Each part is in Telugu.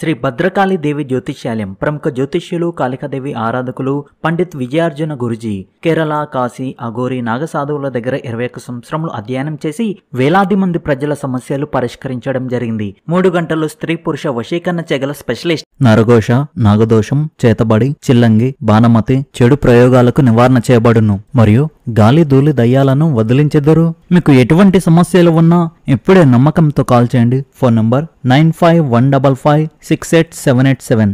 శ్రీ భద్రకాళి దేవి జ్యోతిష్యాలయం ప్రముఖ జ్యోతిష్యులు కాళికాదేవి ఆరాధకులు పండిత్ విజయార్జున గురుజీ కేరళ కాశీ అఘోరి నాగసాధువుల దగ్గర ఇరవై ఒక్క సంవత్సరములు అధ్యయనం చేసి వేలాది మంది ప్రజల సమస్యలు పరిష్కరించడం జరిగింది మూడు గంటలు స్త్రీ పురుష వశీకరణ చెగల స్పెషలిస్ట్ నరఘోష నాగదోషం చేతబడి చిల్లంగి బాణమతి చెడు ప్రయోగాలకు నివారణ చేయబడును మరియు గాలి ధూళి దయ్యాలను వదిలించెదరు మీకు ఎటువంటి సమస్యలు ఉన్నా ఇప్పుడే నమ్మకంతో కాల్ చేయండి phone number nine five one double five six eight seven eight seven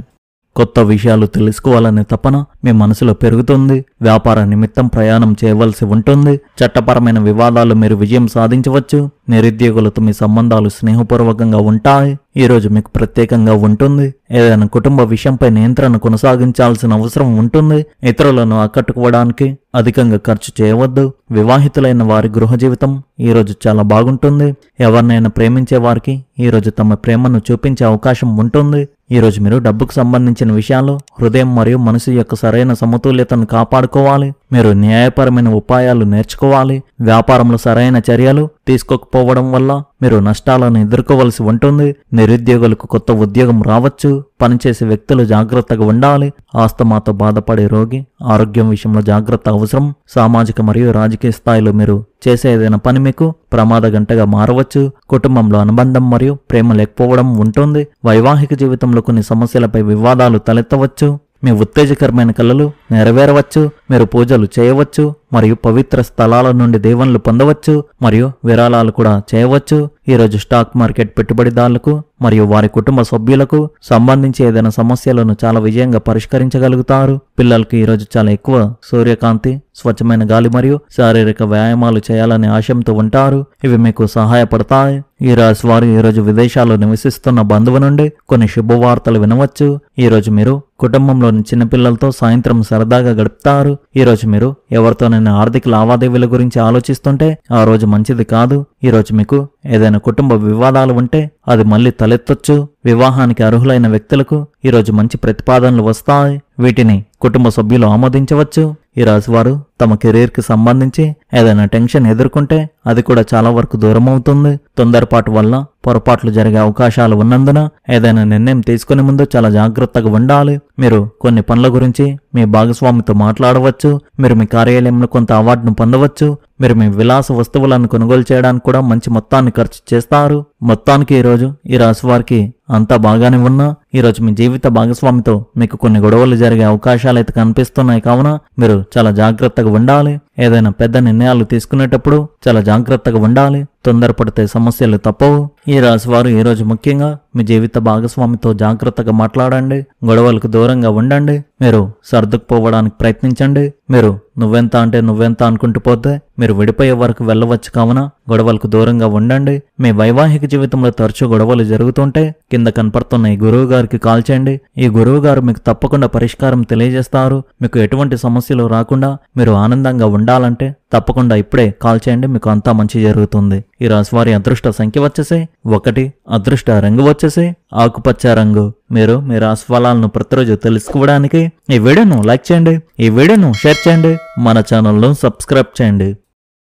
కొత్త విషయాలు తెలుసుకోవాలనే తపన మీ మనసులో పెరుగుతుంది వ్యాపార నిమిత్తం ప్రయాణం చేయవలసి ఉంటుంది చట్టపరమైన వివాదాలు మీరు విజయం సాధించవచ్చు నిరుద్యోగులతో మీ సంబంధాలు స్నేహపూర్వకంగా ఉంటాయి ఈ రోజు మీకు ప్రత్యేకంగా ఉంటుంది ఏదైనా కుటుంబ విషయంపై నియంత్రణ కొనసాగించాల్సిన అవసరం ఉంటుంది ఇతరులను ఆకట్టుకోవడానికి అధికంగా ఖర్చు చేయవద్దు వివాహితులైన వారి గృహ జీవితం ఈరోజు చాలా బాగుంటుంది ఎవరినైనా ప్రేమించే వారికి ఈరోజు తమ ప్రేమను చూపించే అవకాశం ఉంటుంది ఈరోజు మీరు డబ్బుకు సంబంధించిన విషయాలు హృదయం మరియు మనసు యొక్క సరైన సమతుల్యతను కాపాడుకోవాలి మీరు న్యాయపరమైన ఉపాయాలు నేర్చుకోవాలి వ్యాపారంలో సరైన చర్యలు తీసుకోకపోవడం వల్ల మీరు నష్టాలను ఎదుర్కోవలసి ఉంటుంది నిరుద్యోగులకు కొత్త ఉద్యోగం రావచ్చు పనిచేసే వ్యక్తులు జాగ్రత్తగా ఉండాలి ఆస్తమాతో బాధపడే రోగి ఆరోగ్యం విషయంలో జాగ్రత్త అవసరం సామాజిక మరియు రాజకీయ స్థాయిలో మీరు చేసే ఏదైనా పని మీకు ప్రమాద గంటగా మారవచ్చు కుటుంబంలో అనుబంధం మరియు ప్రేమ లేకపోవడం ఉంటుంది వైవాహిక జీవితంలో కొన్ని సమస్యలపై వివాదాలు తలెత్తవచ్చు మీ ఉత్తేజకరమైన కళలు నెరవేరవచ్చు మీరు పూజలు చేయవచ్చు మరియు పవిత్ర స్థలాల నుండి దేవుళ్ళు పొందవచ్చు మరియు విరాళాలు కూడా చేయవచ్చు ఈరోజు స్టాక్ మార్కెట్ పెట్టుబడిదారులకు మరియు వారి కుటుంబ సభ్యులకు సంబంధించి ఏదైనా సమస్యలను చాలా విజయంగా పరిష్కరించగలుగుతారు పిల్లలకు ఈరోజు చాలా ఎక్కువ సూర్యకాంతి స్వచ్ఛమైన గాలి మరియు శారీరక వ్యాయామాలు చేయాలనే ఆశయంతో ఉంటారు ఇవి మీకు సహాయపడతాయి ఈ రాశి వారు ఈరోజు విదేశాల్లో నివసిస్తున్న బంధువు నుండి కొన్ని శుభవార్తలు వినవచ్చు ఈరోజు మీరు కుటుంబంలోని చిన్నపిల్లలతో సాయంత్రం సరదాగా గడుపుతారు ఈరోజు మీరు ఎవరితోనైనా ఆర్థిక లావాదేవీల గురించి ఆలోచిస్తుంటే ఆ రోజు మంచిది కాదు ఈరోజు మీకు ఏదైనా కుటుంబ వివాదాలు ఉంటే అది మళ్ళీ తలెత్తొచ్చు వివాహానికి అర్హులైన వ్యక్తులకు ఈరోజు మంచి ప్రతిపాదనలు వస్తాయి వీటిని కుటుంబ సభ్యులు ఆమోదించవచ్చు ఈ రాశివారు తమ కెరీర్కి సంబంధించి ఏదైనా టెన్షన్ ఎదుర్కొంటే అది కూడా చాలా వరకు దూరం అవుతుంది తొందరపాటు వల్ల పొరపాట్లు జరిగే అవకాశాలు ఉన్నందున ఏదైనా నిర్ణయం తీసుకునే ముందు చాలా జాగ్రత్తగా ఉండాలి మీరు కొన్ని పనుల గురించి మీ భాగస్వామితో మాట్లాడవచ్చు మీరు మీ కార్యాలయంలో కొంత అవార్డును పొందవచ్చు మీరు మీ విలాస వస్తువులను కొనుగోలు చేయడానికి కూడా మంచి మొత్తాన్ని ఖర్చు చేస్తారు మొత్తానికి ఈరోజు ఈ రాశి వారికి అంతా బాగానే ఉన్నా ఈరోజు మీ జీవిత భాగస్వామితో మీకు కొన్ని గొడవలు జరిగే అవకాశాలు అయితే కనిపిస్తున్నాయి కావున మీరు చాలా జాగ్రత్తగా ఉండాలి ఏదైనా పెద్ద నిర్ణయాలు తీసుకునేటప్పుడు చాలా జాగ్రత్తగా ఉండాలి తొందరపడితే సమస్యలు తప్పవు ఈ రాశివారు ఈరోజు ముఖ్యంగా మీ జీవిత భాగస్వామితో జాగ్రత్తగా మాట్లాడండి గొడవలకు దూరంగా ఉండండి మీరు సర్దుకుపోవడానికి ప్రయత్నించండి మీరు నువ్వెంత అంటే నువ్వెంత అనుకుంటూ పోతే మీరు విడిపోయే వరకు వెళ్ళవచ్చు కావున గొడవలకు దూరంగా ఉండండి మీ వైవాహిక జీవితంలో తరచూ గొడవలు జరుగుతుంటే కింద కనపడుతున్న ఈ గురువు గారికి కాల్ చేయండి ఈ గురువు గారు మీకు తప్పకుండా పరిష్కారం తెలియజేస్తారు మీకు ఎటువంటి సమస్యలు రాకుండా మీరు ఆనందంగా ఉండాలంటే తప్పకుండా ఇప్పుడే కాల్ చేయండి మీకు అంతా మంచి జరుగుతుంది ఈ రాశివారి అదృష్ట సంఖ్య వచ్చేసి ఒకటి అదృష్ట రంగు వచ్చేసి ఆకుపచ్చ రంగు మీరు మీ రాశిఫలాలను ప్రతిరోజు తెలుసుకోవడానికి ఈ వీడియోను లైక్ చేయండి ఈ వీడియోను షేర్ చేయండి మన ఛానల్ను సబ్స్క్రైబ్ చేయండి